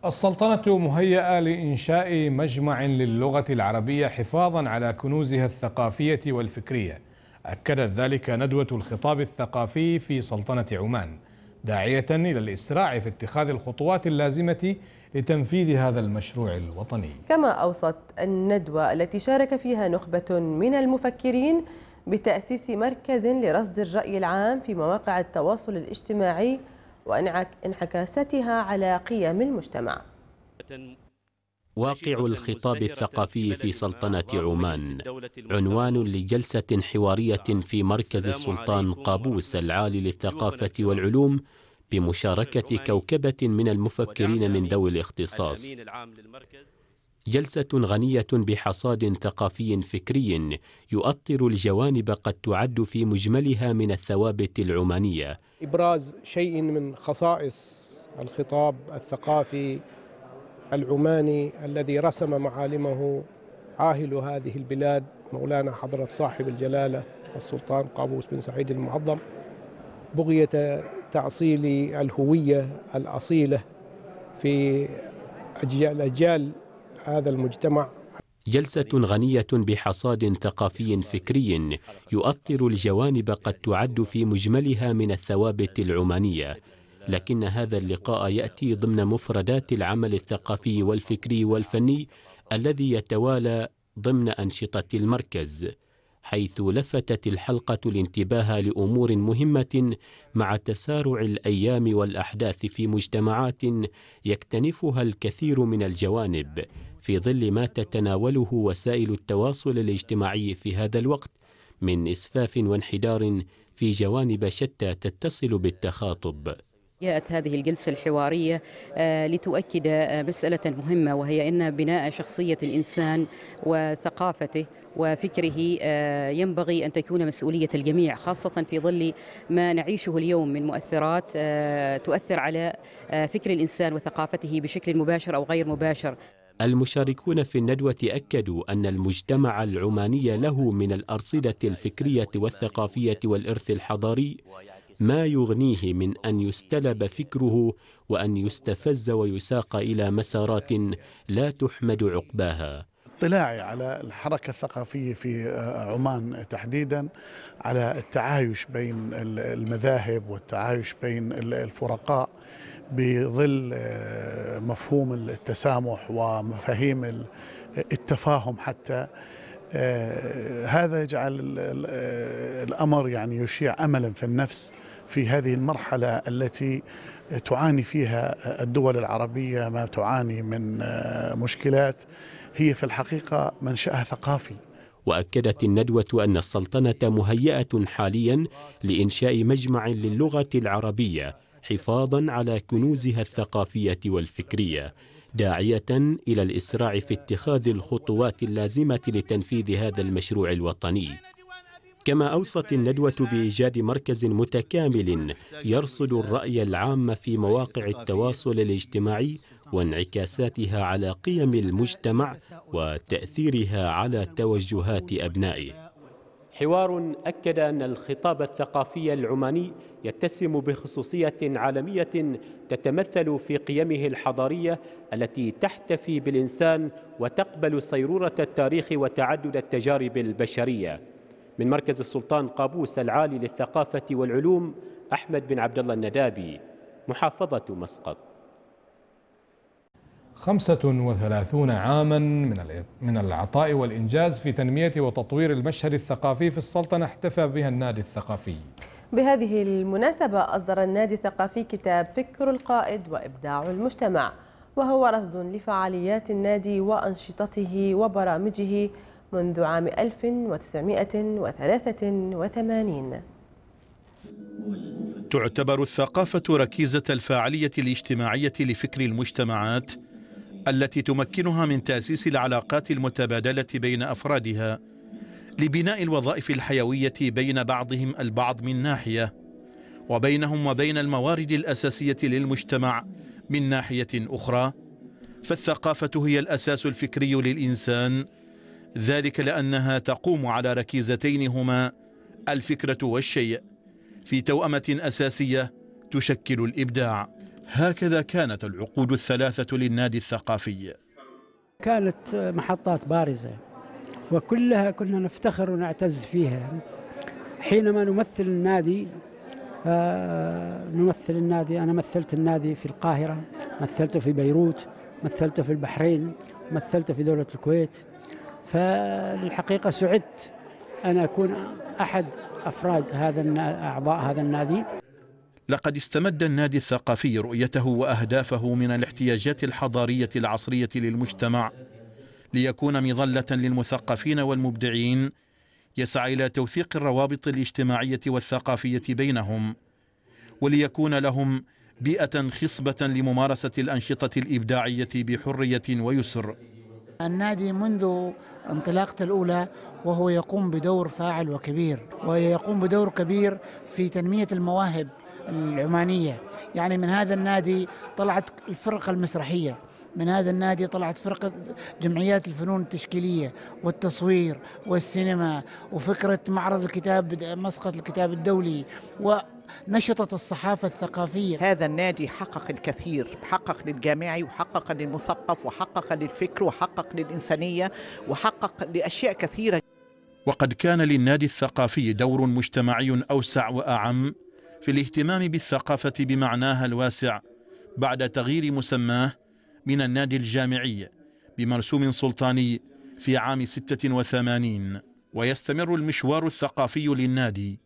السلطنة مهيئة لإنشاء مجمع للغة العربية حفاظا على كنوزها الثقافية والفكرية أكدت ذلك ندوة الخطاب الثقافي في سلطنة عمان داعية إلى الإسراع في اتخاذ الخطوات اللازمة لتنفيذ هذا المشروع الوطني كما أوصت الندوة التي شارك فيها نخبة من المفكرين بتأسيس مركز لرصد الرأي العام في مواقع التواصل الاجتماعي وانعكاستها على قيم المجتمع واقع الخطاب الثقافي في سلطنة عمان عنوان لجلسة حوارية في مركز السلطان قابوس العالي للثقافة والعلوم بمشاركة كوكبة من المفكرين من ذوي الاختصاص جلسة غنية بحصاد ثقافي فكري يؤطر الجوانب قد تعد في مجملها من الثوابت العمانية إبراز شيء من خصائص الخطاب الثقافي العماني الذي رسم معالمه عاهل هذه البلاد مولانا حضرة صاحب الجلالة السلطان قابوس بن سعيد المعظم بغية تعصيل الهوية الأصيلة في أجيال أجيال هذا المجتمع جلسة غنية بحصاد ثقافي فكري يؤطر الجوانب قد تعد في مجملها من الثوابت العمانية لكن هذا اللقاء يأتي ضمن مفردات العمل الثقافي والفكري والفني الذي يتوالى ضمن أنشطة المركز حيث لفتت الحلقة الانتباه لأمور مهمة مع تسارع الأيام والأحداث في مجتمعات يكتنفها الكثير من الجوانب في ظل ما تتناوله وسائل التواصل الاجتماعي في هذا الوقت من إسفاف وانحدار في جوانب شتى تتصل بالتخاطب جاءت هذه الجلسة الحوارية آه، لتؤكد آه، مسألة مهمة وهي أن بناء شخصية الإنسان وثقافته وفكره آه، ينبغي أن تكون مسؤولية الجميع خاصة في ظل ما نعيشه اليوم من مؤثرات تؤثر على فكر الإنسان وثقافته بشكل مباشر أو غير مباشر المشاركون في الندوة أكدوا أن المجتمع العماني له من الأرصدة الفكرية والثقافية والإرث الحضاري ما يغنيه من ان يستلب فكره وان يستفز ويساق الى مسارات لا تحمد عقباها اطلاعي على الحركة الثقافية في عمان تحديدا على التعايش بين المذاهب والتعايش بين الفرقاء بظل آه، مفهوم التسامح ومفاهيم التفاهم حتى آه، هذا يجعل آه، الأمر يعني يشيع أملا في النفس في هذه المرحلة التي تعاني فيها الدول العربية ما تعاني من مشكلات هي في الحقيقة منشأها ثقافي واكدت الندوه ان السلطنه مهيئه حاليا لانشاء مجمع للغه العربيه حفاظا على كنوزها الثقافيه والفكريه داعيه الى الاسراع في اتخاذ الخطوات اللازمه لتنفيذ هذا المشروع الوطني كما أوصت الندوة بإيجاد مركز متكامل يرصد الرأي العام في مواقع التواصل الاجتماعي وانعكاساتها على قيم المجتمع وتأثيرها على توجهات أبنائه حوار أكد أن الخطاب الثقافي العماني يتسم بخصوصية عالمية تتمثل في قيمه الحضارية التي تحتفي بالإنسان وتقبل صيرورة التاريخ وتعدد التجارب البشرية من مركز السلطان قابوس العالي للثقافة والعلوم أحمد بن عبد الله الندابي محافظة مسقط 35 عاما من من العطاء والإنجاز في تنمية وتطوير المشهد الثقافي في السلطنة احتفى بها النادي الثقافي بهذه المناسبة أصدر النادي الثقافي كتاب فكر القائد وإبداع المجتمع وهو رصد لفعاليات النادي وأنشطته وبرامجه منذ عام 1983 تعتبر الثقافة ركيزة الفاعلية الاجتماعية لفكر المجتمعات التي تمكنها من تأسيس العلاقات المتبادلة بين أفرادها لبناء الوظائف الحيوية بين بعضهم البعض من ناحية وبينهم وبين الموارد الأساسية للمجتمع من ناحية أخرى فالثقافة هي الأساس الفكري للإنسان ذلك لأنها تقوم على ركيزتين هما الفكرة والشيء في توأمة أساسية تشكل الإبداع هكذا كانت العقود الثلاثة للنادي الثقافي كانت محطات بارزة وكلها كنا نفتخر ونعتز فيها حينما نمثل النادي آه نمثل النادي أنا مثلت النادي في القاهرة مثلته في بيروت مثلته في البحرين مثلته في دولة الكويت فالحقيقة سعدت أن أكون أحد أفراد هذا أعضاء هذا النادي لقد استمد النادي الثقافي رؤيته وأهدافه من الاحتياجات الحضارية العصرية للمجتمع ليكون مظلة للمثقفين والمبدعين يسعى إلى توثيق الروابط الاجتماعية والثقافية بينهم وليكون لهم بيئة خصبة لممارسة الأنشطة الإبداعية بحرية ويسر النادي منذ انطلاقته الأولى وهو يقوم بدور فاعل وكبير ويقوم بدور كبير في تنمية المواهب العمانية يعني من هذا النادي طلعت الفرقة المسرحية من هذا النادي طلعت فرقة جمعيات الفنون التشكيلية والتصوير والسينما وفكرة معرض الكتاب مسقط الكتاب الدولي نشطت الصحافة الثقافية هذا النادي حقق الكثير حقق للجامعي وحقق للمثقف وحقق للفكر وحقق للإنسانية وحقق لأشياء كثيرة وقد كان للنادي الثقافي دور مجتمعي أوسع وأعم في الاهتمام بالثقافة بمعناها الواسع بعد تغيير مسماه من النادي الجامعي بمرسوم سلطاني في عام 86 ويستمر المشوار الثقافي للنادي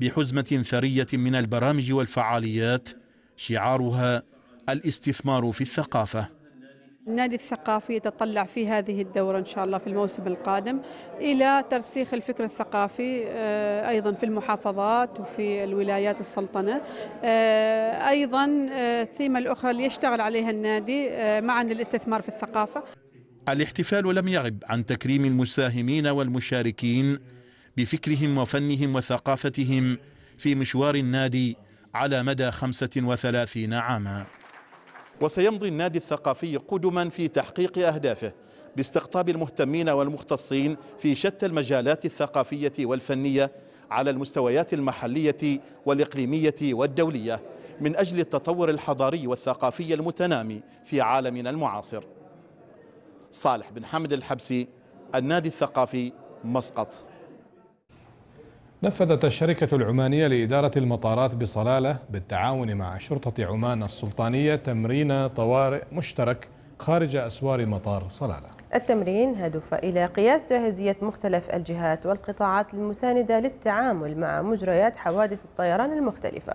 بحزمة ثرية من البرامج والفعاليات شعارها الاستثمار في الثقافة النادي الثقافي يتطلع في هذه الدورة إن شاء الله في الموسم القادم إلى ترسيخ الفكر الثقافي آه، أيضا في المحافظات وفي الولايات السلطنة آه، أيضا آه، الثيمة الأخرى اللي يشتغل عليها النادي معا للاستثمار في الثقافة الاحتفال لم يغب عن تكريم المساهمين والمشاركين بفكرهم وفنهم وثقافتهم في مشوار النادي على مدى 35 عاما وسيمضي النادي الثقافي قدما في تحقيق أهدافه باستقطاب المهتمين والمختصين في شتى المجالات الثقافية والفنية على المستويات المحلية والإقليمية والدولية من أجل التطور الحضاري والثقافي المتنامي في عالمنا المعاصر صالح بن حمد الحبسي النادي الثقافي مسقط نفذت الشركة العمانية لإدارة المطارات بصلالة بالتعاون مع شرطة عمان السلطانية تمرين طوارئ مشترك خارج أسوار مطار صلالة التمرين هدف إلى قياس جاهزية مختلف الجهات والقطاعات المساندة للتعامل مع مجريات حوادث الطيران المختلفة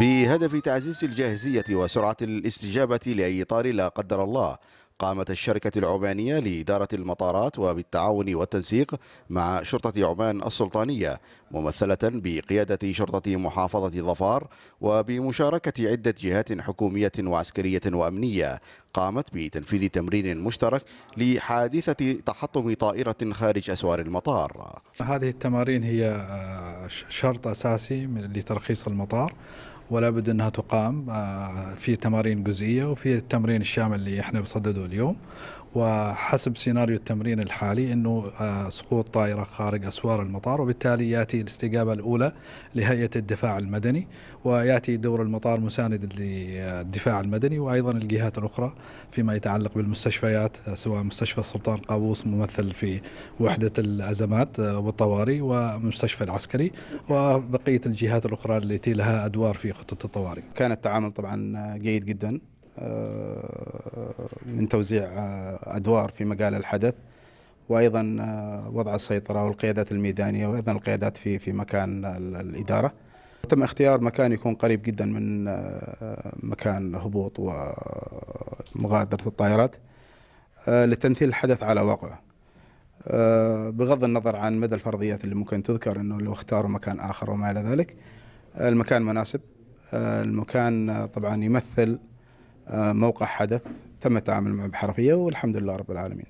بهدف تعزيز الجاهزية وسرعة الاستجابة لأي طار لا قدر الله قامت الشركة العمانية لإدارة المطارات وبالتعاون والتنسيق مع شرطة عمان السلطانية ممثلة بقيادة شرطة محافظة ظفار وبمشاركة عدة جهات حكومية وعسكرية وأمنية قامت بتنفيذ تمرين مشترك لحادثة تحطم طائرة خارج أسوار المطار هذه التمارين هي آه، شرط أساسي لترخيص المطار ولا بد انها تقام آه، في تمارين جزئيه وفي التمرين الشامل اللي احنا بصدده اليوم وحسب سيناريو التمرين الحالي انه آه، سقوط طائره خارج اسوار المطار وبالتالي ياتي الاستجابه الاولى لهيئه الدفاع المدني وياتي دور المطار مساند للدفاع المدني وايضا الجهات الاخرى فيما يتعلق بالمستشفيات آه، سواء مستشفى السلطان قابوس ممثل في وحده الازمات آه، والطوارئ ومستشفى العسكري وبقيه الجهات الاخرى التي لها ادوار في خطه الطوارئ. كان التعامل طبعا جيد جدا آه، من توزيع آه، أدوار في مجال الحدث وأيضا آه، وضع السيطرة والقيادات الميدانية وأيضا القيادات في في مكان الإدارة تم اختيار مكان يكون قريب جدا من مكان هبوط ومغادرة الطائرات لتمثيل الحدث على واقعه بغض النظر عن مدى الفرضيات اللي ممكن تذكر انه لو اختاروا مكان اخر وما الى ذلك المكان مناسب المكان طبعا يمثل آه، موقع حدث تم التعامل معه بحرفية والحمد لله رب العالمين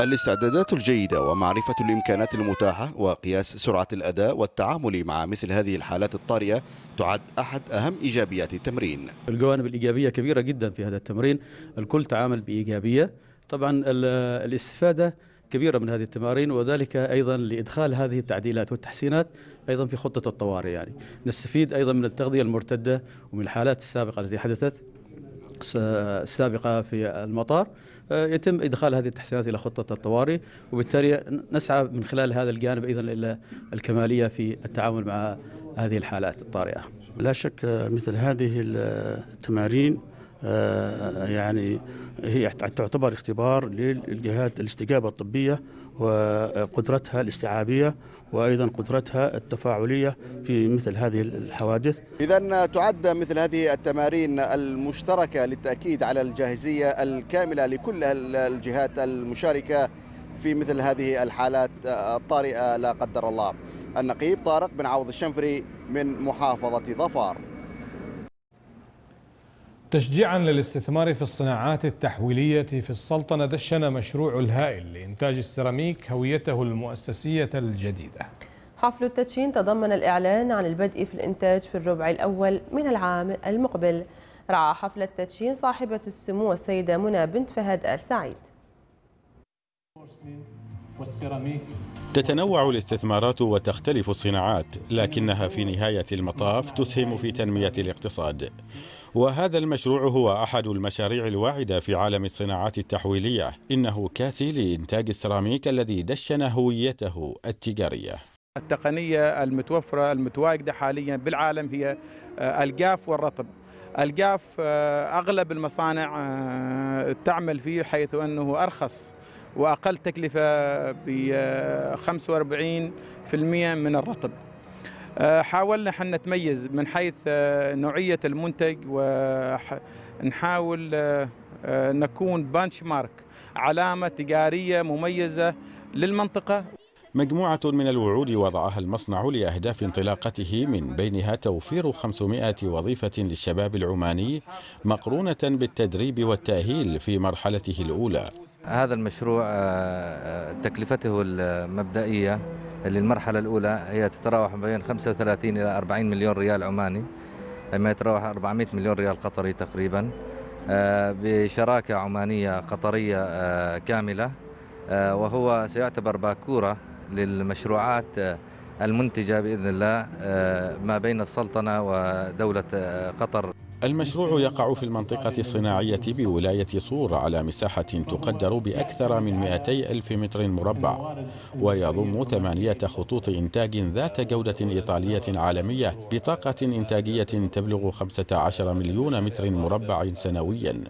الاستعدادات الجيدة ومعرفة الإمكانات المتاحة وقياس سرعة الأداء والتعامل مع مثل هذه الحالات الطارئة تعد أحد أهم إيجابيات التمرين الجوانب الإيجابية كبيرة جدا في هذا التمرين الكل تعامل بإيجابية طبعا الاستفادة كبيرة من هذه التمارين وذلك أيضا لإدخال هذه التعديلات والتحسينات أيضا في خطة الطوارئ يعني نستفيد أيضا من التغذية المرتدة ومن الحالات السابقة التي حدثت السابقة في المطار آه، يتم إدخال هذه التحسينات إلى خطة الطوارئ وبالتالي نسعى من خلال هذا الجانب أيضا إلى الكمالية في التعامل مع هذه الحالات الطارئة لا شك مثل هذه التمارين آه، يعني هي تعتبر اختبار للجهات الاستجابة الطبية وقدرتها الاستيعابية وأيضا قدرتها التفاعلية في مثل هذه الحوادث إذا تعد مثل هذه التمارين المشتركة للتأكيد على الجاهزية الكاملة لكل الجهات المشاركة في مثل هذه الحالات الطارئة لا قدر الله النقيب طارق بن عوض الشنفري من محافظة ظفار تشجيعا للاستثمار في الصناعات التحويلية في السلطنة دشن مشروع الهائل لإنتاج السيراميك هويته المؤسسية الجديدة حفل التدشين تضمن الإعلان عن البدء في الإنتاج في الربع الأول من العام المقبل رعى حفل التدشين صاحبة السمو السيدة منى بنت فهد آل سعيد تتنوع الاستثمارات وتختلف الصناعات لكنها في نهاية المطاف تسهم في تنمية الاقتصاد وهذا المشروع هو أحد المشاريع الواعدة في عالم الصناعات التحويلية إنه كاسي لإنتاج السيراميك الذي دشن هويته التجارية التقنية المتوفرة المتواجدة حاليا بالعالم هي آه، الجاف والرطب الجاف آه، أغلب المصانع آه، تعمل فيه حيث أنه أرخص وأقل تكلفة ب 45% من الرطب آه، حاولنا حن نتميز من حيث آه، نوعية المنتج ونحاول آه، نكون بانش مارك علامة تجارية مميزة للمنطقة مجموعة من الوعود وضعها المصنع لأهداف انطلاقته من بينها توفير 500 وظيفة للشباب العماني مقرونة بالتدريب والتأهيل في مرحلته الأولى هذا المشروع آه، آه، تكلفته المبدئية للمرحلة الأولى هي تتراوح بين 35 إلى 40 مليون ريال عماني ما يتراوح 400 مليون ريال قطري تقريبا آه، بشراكة عمانية قطرية كاملة وهو سيعتبر باكورة للمشروعات المنتجة بإذن الله ما بين السلطنة ودولة قطر المشروع يقع في المنطقة الصناعية بولاية صور على مساحة تقدر بأكثر من 200 ألف متر مربع ويضم ثمانية خطوط إنتاج ذات جودة إيطالية عالمية بطاقة إنتاجية تبلغ 15 مليون متر مربع سنويا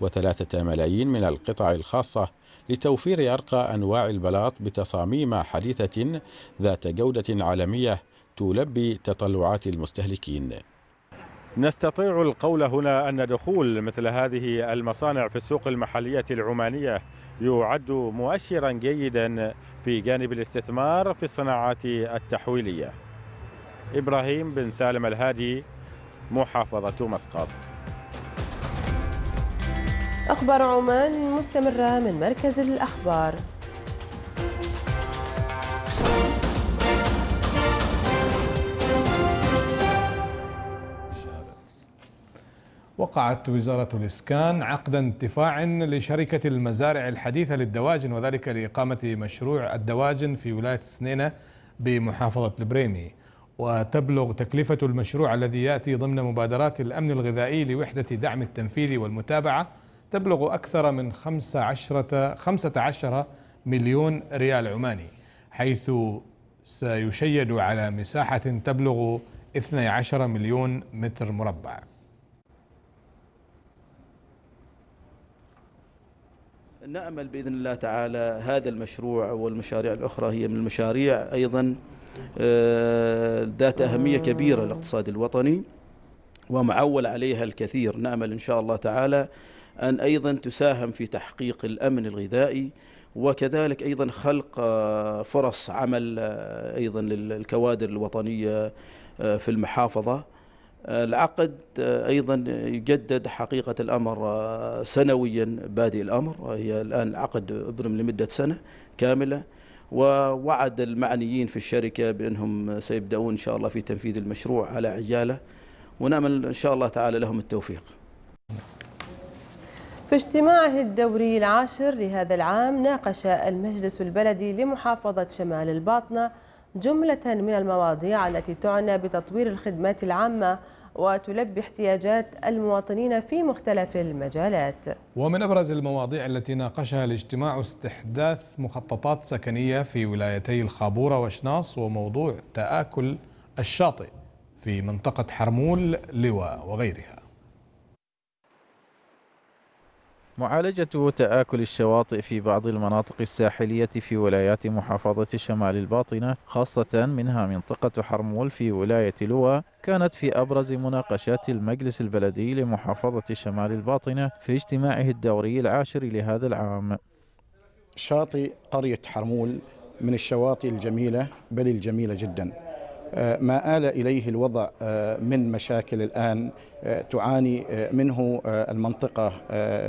وثلاثة ملايين من القطع الخاصة لتوفير أرقى أنواع البلاط بتصاميم حديثة ذات جودة عالمية تلبي تطلعات المستهلكين نستطيع القول هنا أن دخول مثل هذه المصانع في السوق المحلية العمانية يعد مؤشرا جيدا في جانب الاستثمار في الصناعات التحويلية إبراهيم بن سالم الهادي محافظة مسقط أخبار عمان مستمرة من مركز الأخبار وقعت وزارة الإسكان عقد انتفاع لشركة المزارع الحديثة للدواجن وذلك لإقامة مشروع الدواجن في ولاية سنينة بمحافظة البريمي وتبلغ تكلفة المشروع الذي يأتي ضمن مبادرات الأمن الغذائي لوحدة دعم التنفيذ والمتابعة تبلغ أكثر من 15, 15 مليون ريال عماني حيث سيشيد على مساحة تبلغ 12 مليون متر مربع نأمل بإذن الله تعالى هذا المشروع والمشاريع الأخرى هي من المشاريع أيضا آه، ذات أهمية كبيرة للاقتصاد الوطني ومعول عليها الكثير نأمل إن شاء الله تعالى أن أيضا تساهم في تحقيق الأمن الغذائي وكذلك أيضا خلق آه، فرص عمل آه، أيضا للكوادر الوطنية في المحافظة آه، العقد آه، ايضا يجدد حقيقه الامر آه، سنويا بادئ الامر هي الان العقد ابرم لمده سنه كامله ووعد المعنيين في الشركه بانهم سيبداون ان شاء الله في تنفيذ المشروع على عجاله ونامل ان شاء الله تعالى لهم التوفيق. في اجتماعه الدوري العاشر لهذا العام ناقش المجلس البلدي لمحافظه شمال الباطنه جملة من المواضيع التي تعنى بتطوير الخدمات العامة وتلبي احتياجات المواطنين في مختلف المجالات ومن أبرز المواضيع التي ناقشها الاجتماع استحداث مخططات سكنية في ولايتي الخابورة وشناص وموضوع تآكل الشاطئ في منطقة حرمول لواء وغيرها معالجة تآكل الشواطئ في بعض المناطق الساحلية في ولايات محافظة شمال الباطنة خاصة منها منطقة حرمول في ولاية لوا كانت في أبرز مناقشات المجلس البلدي لمحافظة شمال الباطنة في اجتماعه الدوري العاشر لهذا العام شاطئ قرية حرمول من الشواطئ الجميلة بل الجميلة جداً آه، ما آل إليه الوضع آه، من مشاكل الآن آه، تعاني منه المنطقة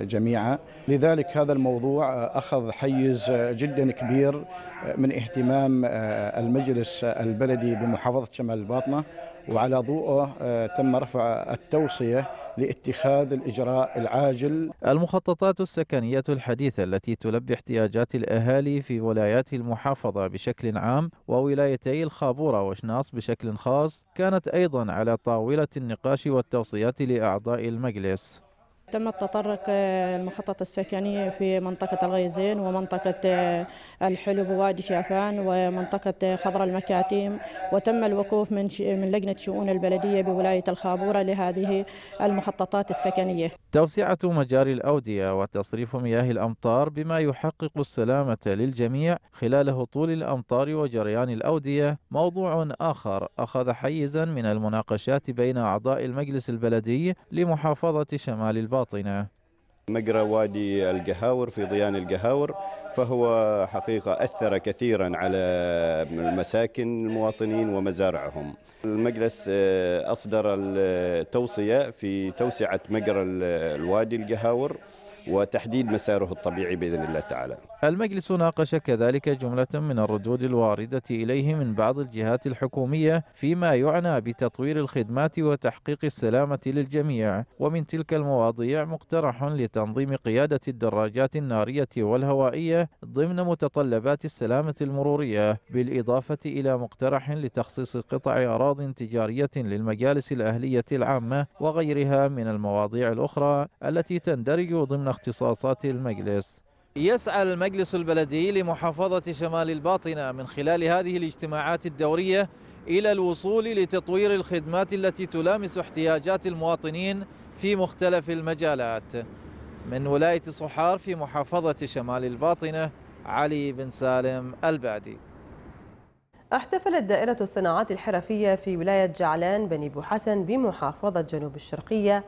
جميعا لذلك هذا الموضوع أخذ حيز جدا كبير من اهتمام آه، المجلس البلدي بمحافظة شمال الباطنة وعلى ضوءه آه، تم رفع التوصية لاتخاذ الإجراء العاجل المخططات السكنية الحديثة التي تلبي احتياجات الأهالي في ولايات المحافظة بشكل عام وولايتي الخابورة وشناص بشكل خاص كانت أيضا على طاولة النقاش والتوصيات لأعضاء المجلس تم التطرق المخطط السكني في منطقة الغيزين ومنطقة الحلب ووادي شافان ومنطقة خضر المكاتيم وتم الوقوف من من لجنة شؤون البلدية بولاية الخابورة لهذه المخططات السكنية. توسعة مجاري الأودية وتصريف مياه الأمطار بما يحقق السلامة للجميع خلال هطول الأمطار وجريان الأودية موضوع آخر أخذ حيزا من المناقشات بين أعضاء المجلس البلدي لمحافظة شمال البلد. الباطنة مجرى وادي القهاور في ضيان القهاور فهو حقيقة أثر كثيرا على مساكن المواطنين ومزارعهم المجلس آه، أصدر التوصية في توسعة مجرى الوادي القهاور وتحديد مساره الطبيعي بإذن الله تعالى المجلس ناقش كذلك جملة من الردود الواردة إليه من بعض الجهات الحكومية فيما يعنى بتطوير الخدمات وتحقيق السلامة للجميع ومن تلك المواضيع مقترح لتنظيم قيادة الدراجات النارية والهوائية ضمن متطلبات السلامة المرورية بالإضافة إلى مقترح لتخصيص قطع أراض تجارية للمجالس الأهلية العامة وغيرها من المواضيع الأخرى التي تندرج ضمن اختصاصات المجلس يسعى المجلس البلدي لمحافظة شمال الباطنة من خلال هذه الاجتماعات الدورية إلى الوصول لتطوير الخدمات التي تلامس احتياجات المواطنين في مختلف المجالات من ولاية صحار في محافظة شمال الباطنة علي بن سالم البادي احتفلت دائرة الصناعات الحرفية في ولاية جعلان بني بو حسن بمحافظة جنوب الشرقية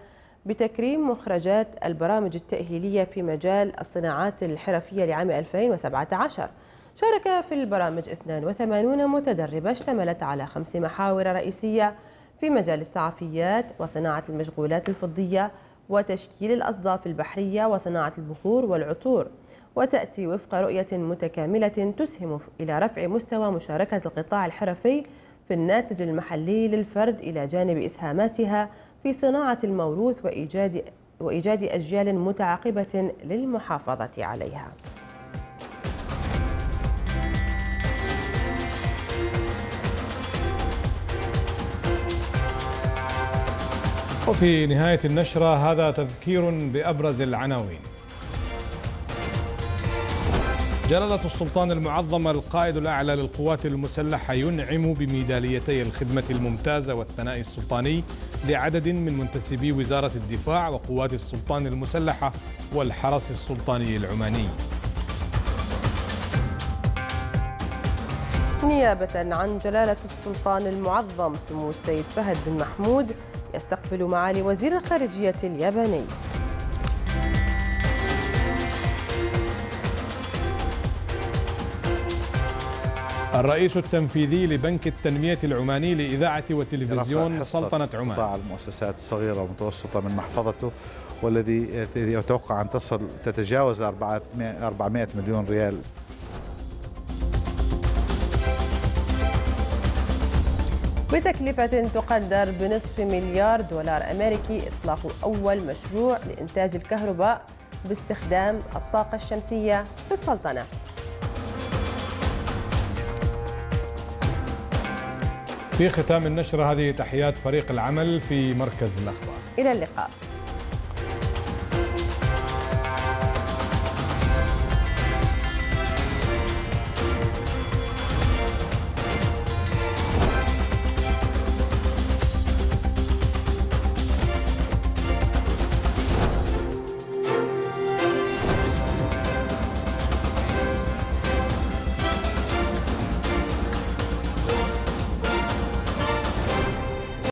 بتكريم مخرجات البرامج التأهيلية في مجال الصناعات الحرفية لعام 2017 شارك في البرامج 82 متدربة اشتملت على خمس محاور رئيسية في مجال الصعفيات وصناعة المشغولات الفضية وتشكيل الأصداف البحرية وصناعة البخور والعطور وتأتي وفق رؤية متكاملة تسهم إلى رفع مستوى مشاركة القطاع الحرفي في الناتج المحلي للفرد إلى جانب إسهاماتها في صناعة الموروث وإيجاد وإيجاد أجيال متعاقبة للمحافظة عليها وفي نهاية النشرة هذا تذكير بأبرز العناوين جلالة السلطان المعظم القائد الأعلى للقوات المسلحة ينعم بميداليتي الخدمة الممتازة والثناء السلطاني لعدد من منتسبي وزارة الدفاع وقوات السلطان المسلحة والحرس السلطاني العماني نيابة عن جلالة السلطان المعظم سمو السيد فهد بن محمود يستقبل معالي وزير الخارجية الياباني الرئيس التنفيذي لبنك التنمية العماني لإذاعة وتلفزيون سلطنة عمان قطاع المؤسسات الصغيرة والمتوسطة من محفظته والذي يتوقع أن تصل تتجاوز 400 مليون ريال بتكلفة تقدر بنصف مليار دولار أمريكي إطلاق أول مشروع لإنتاج الكهرباء باستخدام الطاقة الشمسية في السلطنة في ختام النشرة هذه تحيات فريق العمل في مركز الأخبار إلى اللقاء